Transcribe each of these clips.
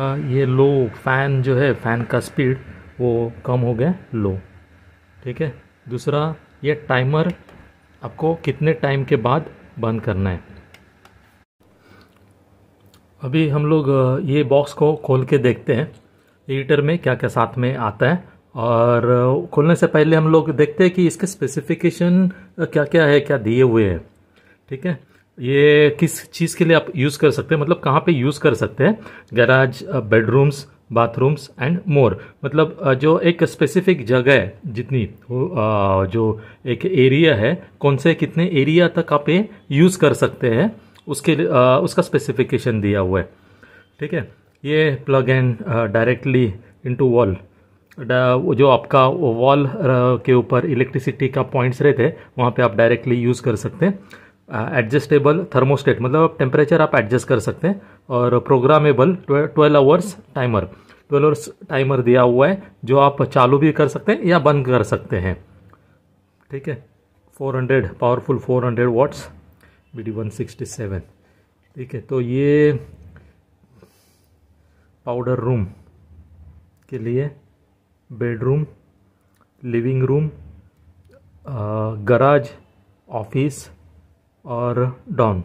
ये लो फैन जो है फ़ैन का स्पीड वो कम हो गया लो ठीक है दूसरा ये टाइमर आपको कितने टाइम के बाद बंद करना है अभी हम लोग ये बॉक्स को खोल के देखते हैं हीटर में क्या क्या साथ में आता है और खोलने से पहले हम लोग देखते हैं कि इसके स्पेसिफिकेशन क्या क्या है क्या दिए हुए हैं ठीक है ये किस चीज़ के लिए आप यूज़ कर सकते हैं मतलब कहाँ पे यूज़ कर सकते हैं garage bedrooms bathrooms and more मतलब जो एक स्पेसिफिक जगह है जितनी जो एक एरिया है कौन से कितने एरिया तक आप ये यूज़ कर सकते हैं उसके उसका स्पेसिफिकेशन दिया हुआ है ठीक है ये plug and directly into wall जो आपका वॉल के ऊपर इलेक्ट्रिसिटी का पॉइंट्स रहते हैं वहाँ पे आप डायरेक्टली यूज़ कर सकते हैं एडजस्टेबल थर्मोस्टेट मतलब टेम्परेचर आप एडजस्ट कर सकते हैं और programmable twelve hours timer twelve hours timer दिया हुआ है जो आप चालू भी कर सकते हैं या बंद कर सकते हैं ठीक है 400 powerful 400 hundred watts B D one ठीक है तो ये पाउडर रूम के लिए bedroom living room garage office और डॉन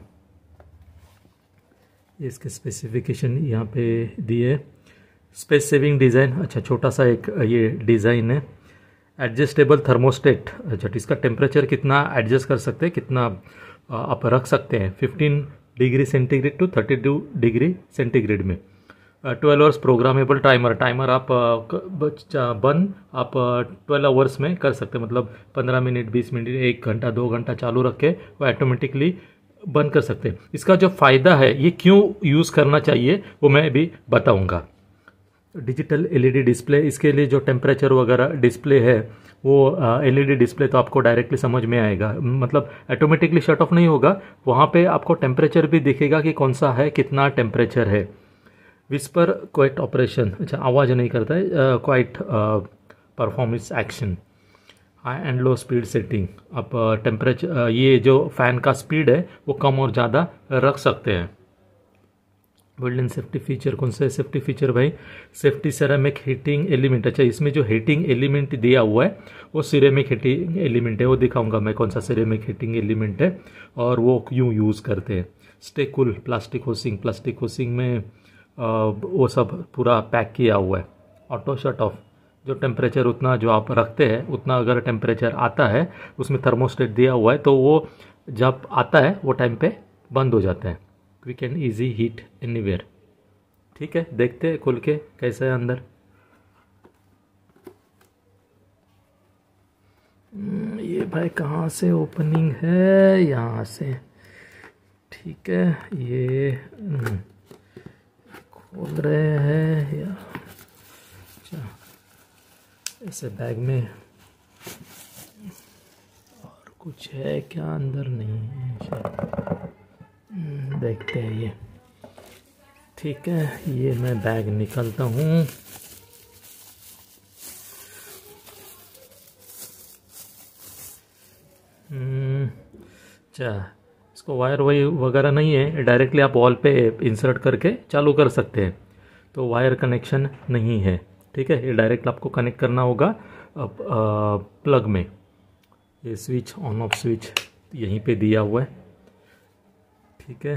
इसके स्पेसिफिकेशन यहाँ पे दिए स्पेस सेविंग डिज़ाइन अच्छा छोटा सा एक ये डिज़ाइन है एडजस्टेबल थर्मोस्टेट अच्छा तो इसका टेम्परेचर कितना एडजस्ट कर सकते हैं कितना आप रख सकते हैं 15 degree centigrade to 32 degree centigrade में twelve hours programmable timer timer आप uh, बंद आप ट्वेल्व uh, आवर्स में कर सकते हैं मतलब पंद्रह मिनट बीस मिनट एक घंटा दो घंटा चालू रख के वो ऑटोमेटिकली बंद कर सकते हैं इसका जो फ़ायदा है ये क्यों यूज़ करना चाहिए वो मैं भी बताऊंगा डिजिटल एलईडी डिस्प्ले इसके लिए जो टेम्परेचर वगैरह डिस्प्ले है वो एलईडी uh, डिस्प्ले e तो आपको डायरेक्टली समझ में आएगा मतलब ऑटोमेटिकली शट ऑफ नहीं होगा वहाँ पे आपको टेम्परेचर भी दिखेगा कि कौन सा है कितना टेम्परेचर है विस्पर क्वाइट ऑपरेशन अच्छा आवाज़ नहीं करता है quiet perform its action high and low speed setting आप टेम्परेचर ये जो फ़ैन का स्पीड है वो कम और ज़्यादा रख सकते हैं बिल्ड इन सेफ्टी फीचर कौन सा सेफ्टी फीचर भाई सेफ्टी सेरामिक हीटिंग एलिमेंट अच्छा इसमें जो हीटिंग एलिमेंट दिया हुआ है वो सिरेमिक हीटिंग एलिमेंट है वो दिखाऊंगा मैं कौन सा सिरेमिक हीटिंग एलिमेंट है और वो क्यों यूज़ करते हैं स्टेकुल प्लास्टिक होसिंग प्लास्टिक होसिंग में वो सब पूरा पैक किया हुआ है ऑटो शट ऑफ जो टेम्परेचर उतना जो आप रखते हैं उतना अगर टेम्परेचर आता है उसमें थर्मोस्टेट दिया हुआ है तो वो जब आता है वो टाइम पे बंद हो जाते हैं quick and easy heat where ठीक है देखते हैं खुल के कैसा है अंदर हम्म, ये भाई कहाँ से ओपनिंग है यहाँ से ठीक है ये हम्म। बोल रहे हैं या अच्छा, ऐसे बैग में और कुछ है क्या अंदर नहीं है हम्म, देखते हैं ये ठीक है ये मैं बैग निकलता हूँ हम्म, अच्छा इसको वायर वही वगैरह नहीं है डायरेक्टली आप वॉल पे इंसर्ट करके चालू कर सकते हैं तो वायर कनेक्शन नहीं है ठीक है ये डायरेक्ट आपको कनेक्ट करना होगा अब, आ, प्लग में ये स्विच ऑन ऑफ स्विच यहीं पे दिया हुआ है ठीक है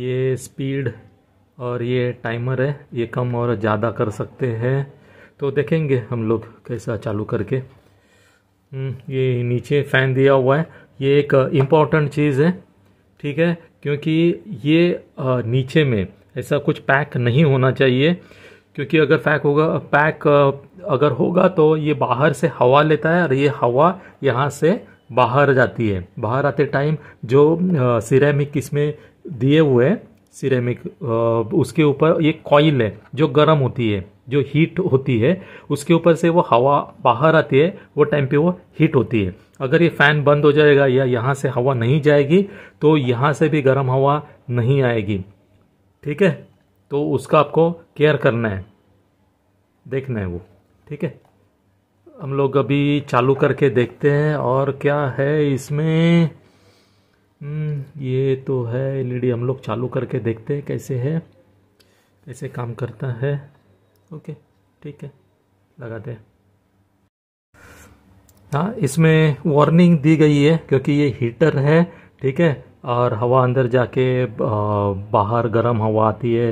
ये स्पीड और ये टाइमर है ये कम और ज़्यादा कर सकते हैं तो देखेंगे हम लोग कैसा चालू करके हम्म, ये नीचे फ़ैन दिया हुआ है ये एक इम्पॉर्टेंट चीज़ है ठीक है क्योंकि ये नीचे में ऐसा कुछ पैक नहीं होना चाहिए क्योंकि अगर पैक होगा पैक अगर होगा तो ये बाहर से हवा लेता है और ये हवा यहाँ से बाहर जाती है बाहर आते टाइम जो सिरेमिक इसमें दिए हुए हैं सिरेमिक उसके ऊपर ये कॉइल है जो गर्म होती है जो हीट होती है उसके ऊपर से वो हवा बाहर आती है वो टाइम पे वो हीट होती है अगर ये फ़ैन बंद हो जाएगा या यहाँ से हवा नहीं जाएगी तो यहाँ से भी गर्म हवा नहीं आएगी ठीक है तो उसका आपको केयर करना है देखना है वो ठीक है हम लोग अभी चालू करके देखते हैं और क्या है इसमें हम्म, ये तो है एलईडी e हम लोग चालू करके देखते हैं कैसे है कैसे काम करता है ओके ठीक है लगाते हैं हाँ इसमें वार्निंग दी गई है क्योंकि ये हीटर है ठीक है और हवा अंदर जाके बाहर गर्म हवा आती है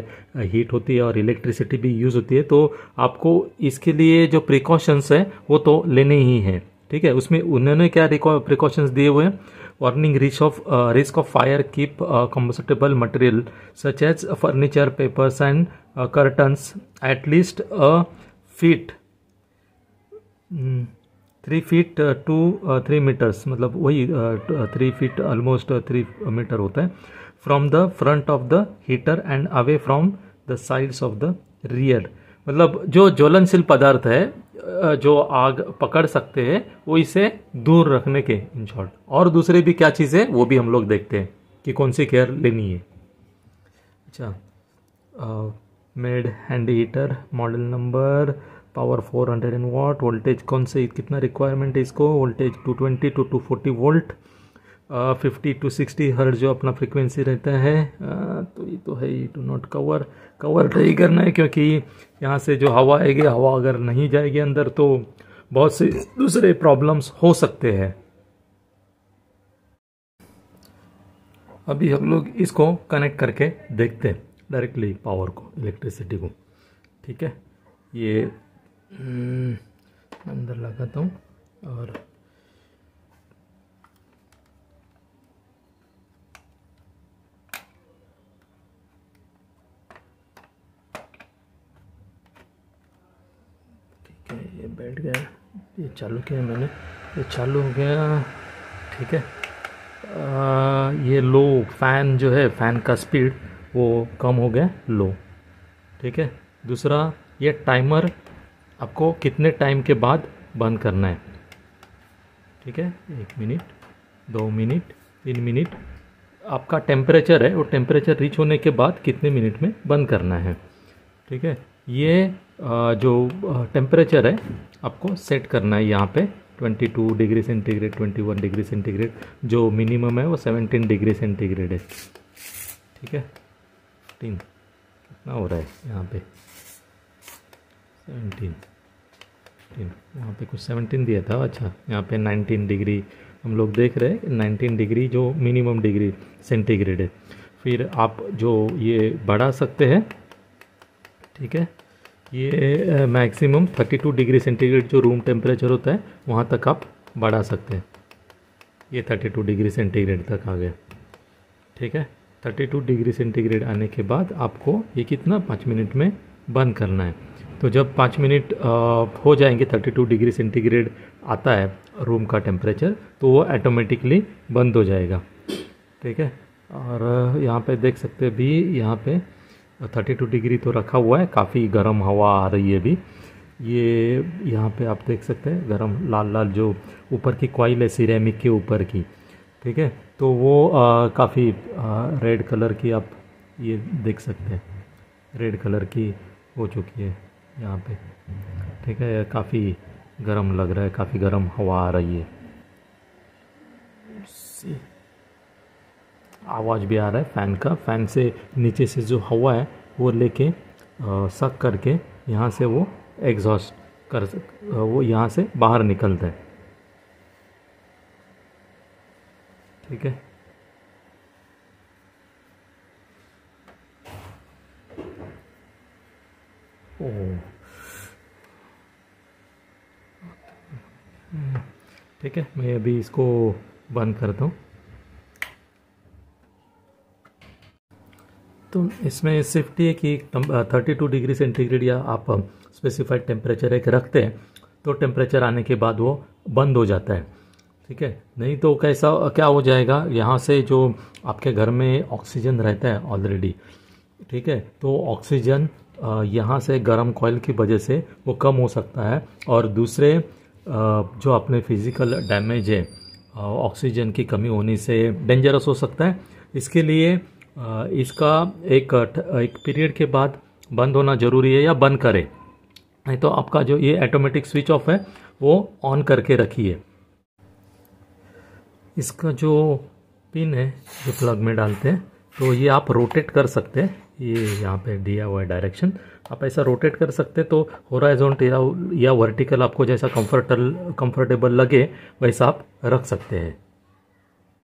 हीट होती है और इलेक्ट्रिसिटी भी यूज़ होती है तो आपको इसके लिए जो प्रिकॉशंस है वो तो लेने ही हैं ठीक है उसमें उन्होंने क्या प्रिकॉशंस दिए हुए हैं warning risk of risk of fire keep keep material such as furniture papers and uh, curtains at least a feet three feet to three meters मतलब वही three feet almost three meter होता है from the front of the heater and away from the sides of the rear मतलब जो ज्वलनशील पदार्थ है uh, जो आग पकड़ सकते हैं वो इसे दूर रखने के इन शॉर्ट और दूसरे भी क्या चीज़ है वो भी हम लोग देखते हैं कि कौन सी केयर लेनी है अच्छा uh, made hand heater model number power 400 hundred and watt voltage कौन से कितना रिक्वायरमेंट है इसको voltage 220 to 240 volt fifty to sixty hertz जो अपना फ्रिक्वेंसी रहता है uh, तो ये तो है ये टू नॉट कवर कवर नहीं करना है क्योंकि यहाँ से जो हवा आएगी हवा अगर नहीं जाएगी अंदर तो बहुत से दूसरे प्रॉब्लम्स हो सकते हैं अभी हम लोग इसको कनेक्ट करके देखते हैं डायरेक्टली पावर को इलेक्ट्रिसिटी को ठीक है ये हम्म, अंदर लगाता हूँ और ठीक है ये बैठ गया ये चालू किया मैंने ये चालू हो गया ठीक है आ, ये लो फैन जो है फैन का स्पीड वो कम हो गया लो ठीक है दूसरा ये टाइमर आपको कितने टाइम के बाद बंद करना है ठीक है एक मिनट दो मिनट तीन मिनट आपका टेम्परेचर है वो टेम्परेचर रीच होने के बाद कितने मिनट में बंद करना है ठीक है ये जो टेम्परेचर है आपको सेट करना है यहाँ पे 22 डिग्री सेंटीग्रेड 21 डिग्री सेंटीग्रेड जो मिनिमम है वो 17 डिग्री सेंटीग्रेड है ठीक है सिक्सटीन कितना हो रहा है यहाँ पे सेवनटीन फिफ्टीन वहाँ पे कुछ सेवनटीन दिया था अच्छा यहाँ पे नाइनटीन डिग्री हम लोग देख रहे हैं कि नाइनटीन डिग्री जो मिनिमम डिग्री सेंटीग्रेड है फिर आप जो ये बढ़ा सकते हैं ठीक है ये मैक्सिमम टू डिग्री सेंटीग्रेड जो रूम टेम्परेचर होता है वहाँ तक आप बढ़ा सकते हैं ये थर्टी टू डिग्री सेंटीग्रेड तक आ गया ठीक है 32 डिग्री सेंटीग्रेड आने के बाद आपको ये कितना पाँच मिनट में बंद करना है तो जब पाँच मिनट हो जाएंगे 32 डिग्री सेंटीग्रेड आता है रूम का टेम्परेचर तो वो ऐटोमेटिकली बंद हो जाएगा ठीक है और यहाँ पे देख सकते हैं भी यहाँ पे 32 डिग्री तो रखा हुआ है काफ़ी गर्म हवा आ रही है भी ये यहाँ पे आप देख सकते हैं गर्म लाल लाल जो ऊपर की कॉइल है सिरेमिक के ऊपर की ठीक है तो वो काफ़ी रेड कलर की आप ये देख सकते हैं रेड कलर की हो चुकी है यहाँ पे ठीक है काफ़ी गर्म लग रहा है काफ़ी गर्म हवा आ रही है आवाज़ भी आ रहा है फ़ैन का फ़ैन से नीचे से जो हवा है वो लेके सक करके यहाँ से वो एग्जॉस्ट कर वो यहाँ से बाहर निकलता है ठीक है ठीक है मैं अभी इसको बंद करता हूँ तो इसमें सेफ्टी है कि थर्टी टू डिग्री सेंटीग्रेड या आप स्पेसिफाइड टेम्परेचर एक रखते हैं तो टेम्परेचर आने के बाद वो बंद हो जाता है ठीक है नहीं तो कैसा क्या हो जाएगा यहाँ से जो आपके घर में ऑक्सीजन रहता है ऑलरेडी ठीक है तो ऑक्सीजन यहाँ से गर्म कॉयल की वजह से वो कम हो सकता है और दूसरे जो अपने फिज़िकल डैमेज है ऑक्सीजन की कमी होने से डेंजरस हो सकता है इसके लिए इसका एक एक पीरियड के बाद बंद होना ज़रूरी है या बंद करें नहीं तो आपका जो ये ऑटोमेटिक स्विच ऑफ है वो ऑन करके रखिए इसका जो पिन है जो प्लग में डालते हैं तो ये आप रोटेट कर सकते हैं ये यहाँ पे दिया हुआ है डायरेक्शन आप ऐसा रोटेट कर सकते हैं तो होराइजोन या वर्टिकल आपको जैसा कंफर्टल कंफर्टेबल लगे वैसा आप रख सकते हैं